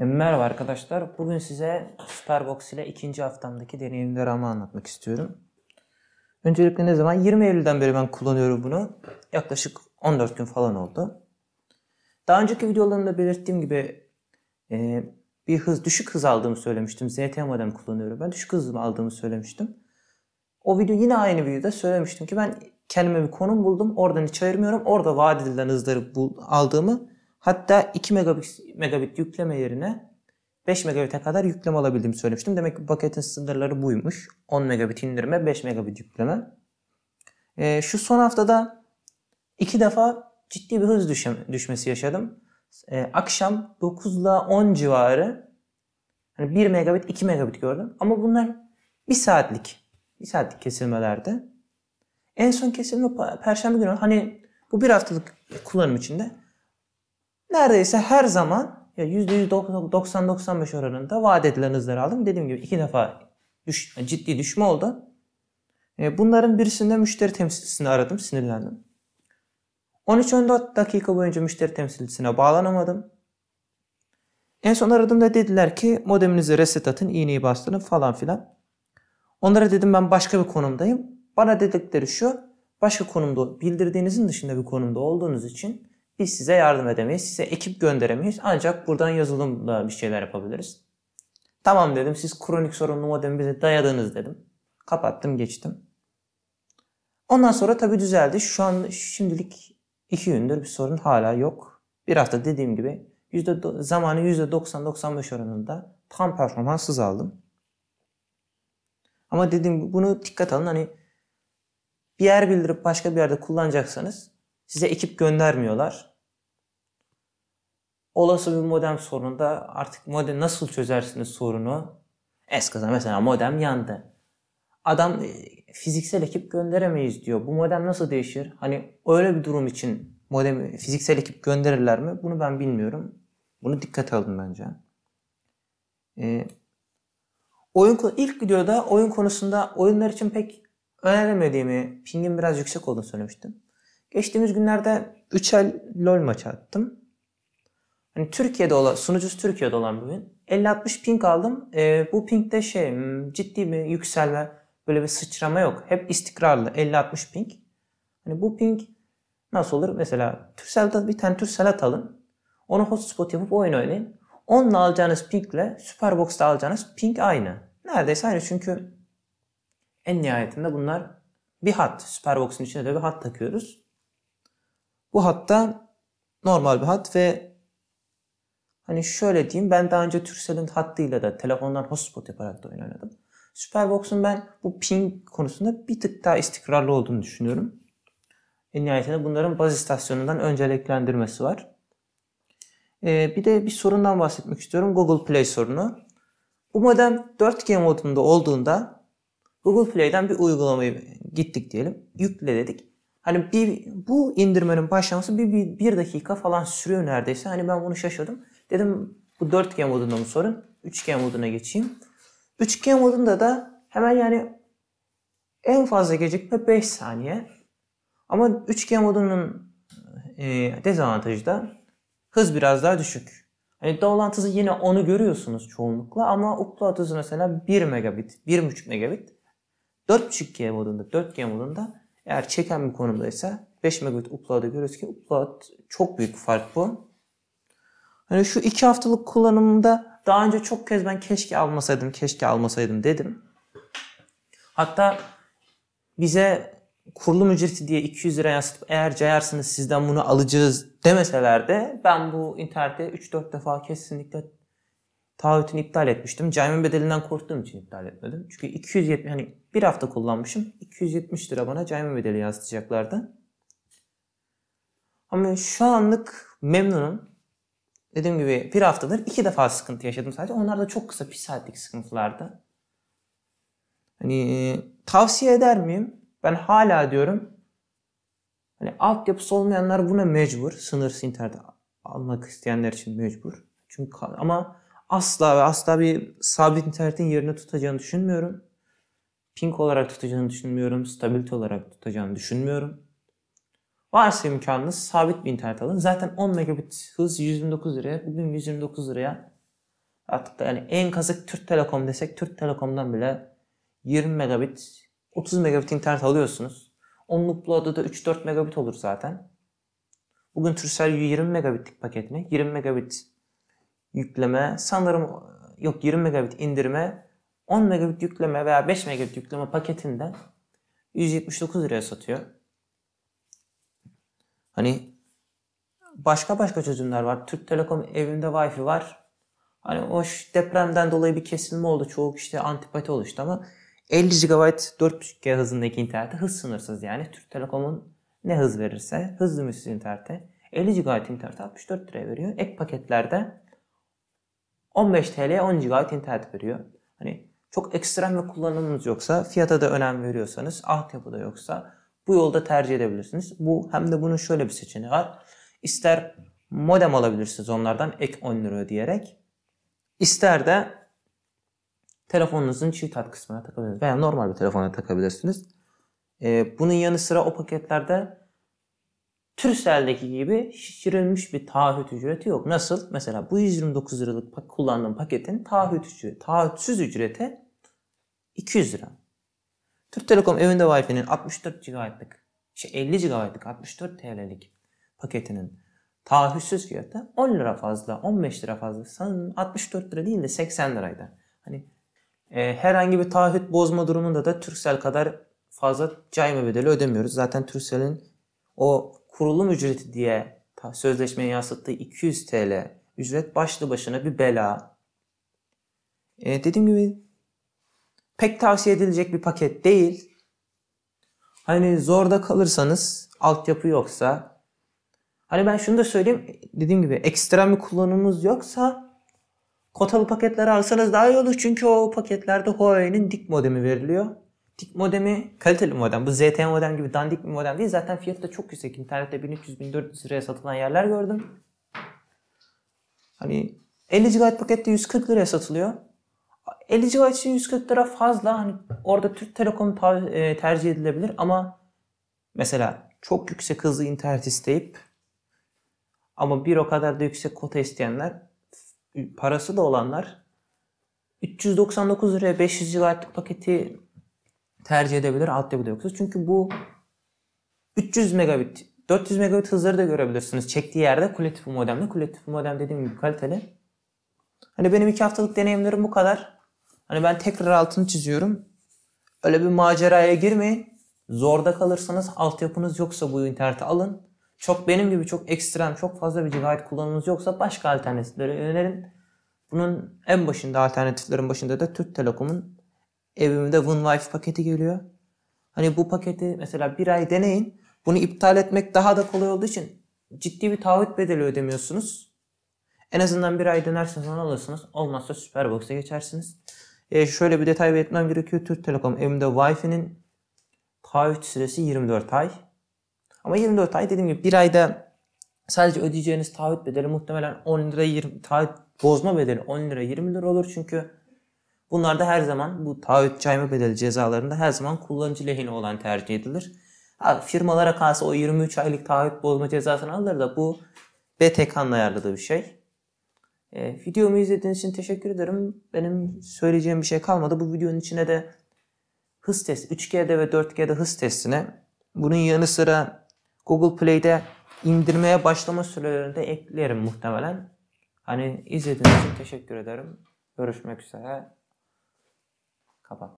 E, merhaba arkadaşlar. Bugün size Superbox ile ikinci haftamdaki deneyimlerimi anlatmak istiyorum. Öncelikle ne zaman? 20 Eylül'den beri ben kullanıyorum bunu. Yaklaşık 14 gün falan oldu. Daha önceki videolarımda belirttiğim gibi e, bir hız, düşük hız aldığımı söylemiştim. ZT modem kullanıyorum. Ben düşük hızımı aldığımı söylemiştim. O video yine aynı videoda söylemiştim ki ben kendime bir konum buldum. Oradan hiç ayırmıyorum. Orada vaat edilen hızları aldığımı Hatta 2 megabit, megabit yükleme yerine 5 megabit'e kadar yükleme alabildiğimi söylemiştim. Demek ki paketin sınırları buymuş. 10 megabit indirme, 5 megabit yükleme. E, şu son haftada iki defa ciddi bir hız düşe, düşmesi yaşadım. E, akşam 9 ile 10 civarı hani 1 megabit 2 megabit gördüm. Ama bunlar 1 saatlik 1 saatlik kesilmelerde. En son kesilme perşembe günü hani bu bir haftalık kullanım içinde neredeyse her zaman ya %90-95 oranında vaat edilen hızları aldım. Dediğim gibi iki defa düş, ciddi düşme oldu. E, bunların birisinde müşteri temsilcisini aradım, sinirlendim. 13-14 dakika boyunca müşteri temsilcisine bağlanamadım. En son aradığımda dediler ki modeminizi reset atın, iğneyi bastın falan filan. Onlara dedim ben başka bir konumdayım. Bana dedikleri şu, başka konumda bildirdiğinizin dışında bir konumda olduğunuz için biz size yardım edemeyiz, size ekip gönderemeyiz. Ancak buradan yazılımla bir şeyler yapabiliriz. Tamam dedim, siz kronik sorunlu modemimize dayadınız dedim. Kapattım, geçtim. Ondan sonra tabii düzeldi. Şu an şimdilik iki gündür bir sorun hala yok. Bir hafta dediğim gibi yüzde, zamanı yüzde %90-95 oranında tam performanssız aldım. Ama dediğim gibi bunu dikkat alın. Hani bir yer bildirip başka bir yerde kullanacaksanız size ekip göndermiyorlar olası bir modem sorununda artık modem nasıl çözersiniz sorunu? Eskiden mesela modem yandı. Adam e, fiziksel ekip gönderemeyiz diyor. Bu modem nasıl değişir? Hani öyle bir durum için modem fiziksel ekip gönderirler mi? Bunu ben bilmiyorum. Bunu dikkat alın bence. Ee, oyun ilk videoda oyun konusunda oyunlar için pek önermediğimi pingim biraz yüksek olduğunu söylemiştim. Geçtiğimiz günlerde 3 el LoL maçı attım. Hani Türkiye'de olan, sunucusu Türkiye'de olan bir oyun. 50-60 ping aldım. E, bu pingde şey hmm, ciddi bir yükselme, böyle bir sıçrama yok. Hep istikrarlı 50-60 ping. Hani bu ping nasıl olur? Mesela Türkcell'de bir tane Türkcell alın, Onu hotspot yapıp oyun oynayın. Onunla alacağınız pingle Superbox'ta alacağınız ping aynı. Neredeyse aynı çünkü en nihayetinde bunlar bir hat. Superbox'un içine de bir hat takıyoruz. Bu hatta normal bir hat ve Hani şöyle diyeyim ben daha önce Türkcell'in hattıyla da telefondan hotspot yaparak da oyun oynadım. Superbox'un ben bu ping konusunda bir tık daha istikrarlı olduğunu düşünüyorum. En nihayetinde bunların baz istasyonundan önceliklendirmesi var. Ee, bir de bir sorundan bahsetmek istiyorum. Google Play sorunu. Bu modem 4G modunda olduğunda Google Play'den bir uygulamayı gittik diyelim. Yükle dedik. Hani bir, bu indirmenin başlaması bir, bir, bir dakika falan sürüyor neredeyse. Hani ben bunu şaşırdım. Dedim bu dörtgen modunda mı sorun? Üçgen moduna geçeyim. Üçgen modunda da hemen yani en fazla gecikme 5 saniye. Ama üçgen modunun e, dezavantajı da hız biraz daha düşük. Hani dolant hızı yine onu görüyorsunuz çoğunlukla ama upload hızı mesela 1 megabit, 1.5 megabit. 4.5G modunda, 4G modunda eğer çeken bir konumdaysa 5 megabit upload'ı görüyoruz ki upload çok büyük fark bu. Hani şu iki haftalık kullanımımda daha önce çok kez ben keşke almasaydım, keşke almasaydım dedim. Hatta bize kurulum ücreti diye 200 lira yazıp eğer cayarsınız sizden bunu alacağız demeseler de ben bu internette 3-4 defa kesinlikle taahhütünü iptal etmiştim. Caymin bedelinden korktuğum için iptal etmedim. Çünkü 270 hani bir hafta kullanmışım. 270 lira bana caymin bedeli yazacaklardı. Ama şu anlık memnunum. Dediğim gibi bir haftadır iki defa sıkıntı yaşadım sadece. Onlar da çok kısa bir saatlik sıkıntılardı. Hani e, tavsiye eder miyim? Ben hala diyorum hani altyapısı olmayanlar buna mecbur. Sınırsız internet almak isteyenler için mecbur. Çünkü ama asla ve asla bir sabit internetin yerini tutacağını düşünmüyorum. Pink olarak tutacağını düşünmüyorum. Stabilite olarak tutacağını düşünmüyorum. Varsa imkanınız sabit bir internet alın. Zaten 10 megabit hız 129 liraya. Bugün 129 liraya artık da yani en kazık Türk Telekom desek Türk Telekom'dan bile 20 megabit 30 megabit internet alıyorsunuz. Onluklu da 3-4 megabit olur zaten. Bugün Turkcell 20 megabitlik paket mi? 20 megabit yükleme sanırım yok 20 megabit indirme 10 megabit yükleme veya 5 megabit yükleme paketinden 179 liraya satıyor. Hani başka başka çözümler var. Türk Telekom evinde Wi-Fi var. Hani o depremden dolayı bir kesilme oldu. Çoğu işte antipati oluştu ama 50 GB 4.5G hızındaki internete hız sınırsız yani. Türk Telekom'un ne hız verirse hızlı müsüz internete. 50 GB internete 64 liraya veriyor. Ek paketlerde 15 TL 10 GB internet veriyor. Hani çok ekstrem bir kullanımınız yoksa, fiyata da önem veriyorsanız, altyapı da yoksa bu yolda tercih edebilirsiniz. Bu hem de bunun şöyle bir seçeneği var. İster modem alabilirsiniz onlardan ek 10 lira ödeyerek. İster de telefonunuzun çift hat kısmına takabilirsiniz veya normal bir telefona takabilirsiniz. Ee, bunun yanı sıra o paketlerde Türsel'deki gibi şişirilmiş bir taahhüt ücreti yok. Nasıl? Mesela bu 129 liralık kullandığım paketin taahhüt ücreti, taahhütsüz ücreti 200 lira. Türk Telekom evinde Wi-Fi'nin 64 GB'lık, şey 50 GB'lık 64 TL'lik paketinin taahhütsüz fiyatı 10 lira fazla, 15 lira fazla. Sanırım 64 lira değil de 80 liraydı. Hani e, herhangi bir taahhüt bozma durumunda da Türksel kadar fazla cayma bedeli ödemiyoruz. Zaten Türksel'in o kurulum ücreti diye sözleşmeye yansıttığı 200 TL ücret başlı başına bir bela. E, dediğim gibi pek tavsiye edilecek bir paket değil. Hani zorda kalırsanız altyapı yoksa hani ben şunu da söyleyeyim dediğim gibi ekstrem bir kullanımınız yoksa kotalı paketleri alsanız daha iyi olur. Çünkü o paketlerde Huawei'nin dik modemi veriliyor. Dik modemi kaliteli modem. Bu ZTE modem gibi dandik bir modem değil. Zaten fiyatı da çok yüksek. İnternette 1300-1400 liraya satılan yerler gördüm. Hani 50 GB pakette 140 liraya satılıyor. 50 GB için 140 lira fazla. Hani orada Türk Telekom e, tercih edilebilir ama mesela çok yüksek hızlı internet isteyip ama bir o kadar da yüksek kota isteyenler parası da olanlar 399 liraya 500 GB'lık paketi tercih edebilir da yoksa. Çünkü bu 300 megabit 400 megabit hızları da görebilirsiniz. Çektiği yerde kule modemle. Kule modem dediğim gibi kaliteli. Hani benim iki haftalık deneyimlerim bu kadar. Hani ben tekrar altını çiziyorum. Öyle bir maceraya girmeyin. Zorda kalırsanız altyapınız yoksa bu interneti alın. Çok benim gibi çok ekstrem, çok fazla bir cihayet kullanımınız yoksa başka alternatifleri önerin. Bunun en başında alternatiflerin başında da Türk Telekom'un evimde WinWife paketi geliyor. Hani bu paketi mesela bir ay deneyin. Bunu iptal etmek daha da kolay olduğu için ciddi bir taahhüt bedeli ödemiyorsunuz. En azından bir ay denersiniz onu alırsınız. Olmazsa Superbox'a geçersiniz. E, şöyle bir detay belirtmem gerekiyor. Türk Telekom evimde Wi-Fi'nin taahhüt süresi 24 ay. Ama 24 ay dediğim gibi bir ayda sadece ödeyeceğiniz taahhüt bedeli muhtemelen 10 lira 20 taahhüt bozma bedeli 10 lira 20 lira olur çünkü bunlar da her zaman bu taahhüt çayma bedeli cezalarında her zaman kullanıcı lehine olan tercih edilir. Abi firmalara kalsa o 23 aylık taahhüt bozma cezasını alır da bu BTK'nın ayarladığı bir şey. E, videomu izlediğiniz için teşekkür ederim. Benim söyleyeceğim bir şey kalmadı. Bu videonun içine de hız test, 3G'de ve 4G'de hız testine bunun yanı sıra Google Play'de indirmeye başlama sürelerini de eklerim muhtemelen. Hani izlediğiniz için teşekkür ederim. Görüşmek üzere. Kapat.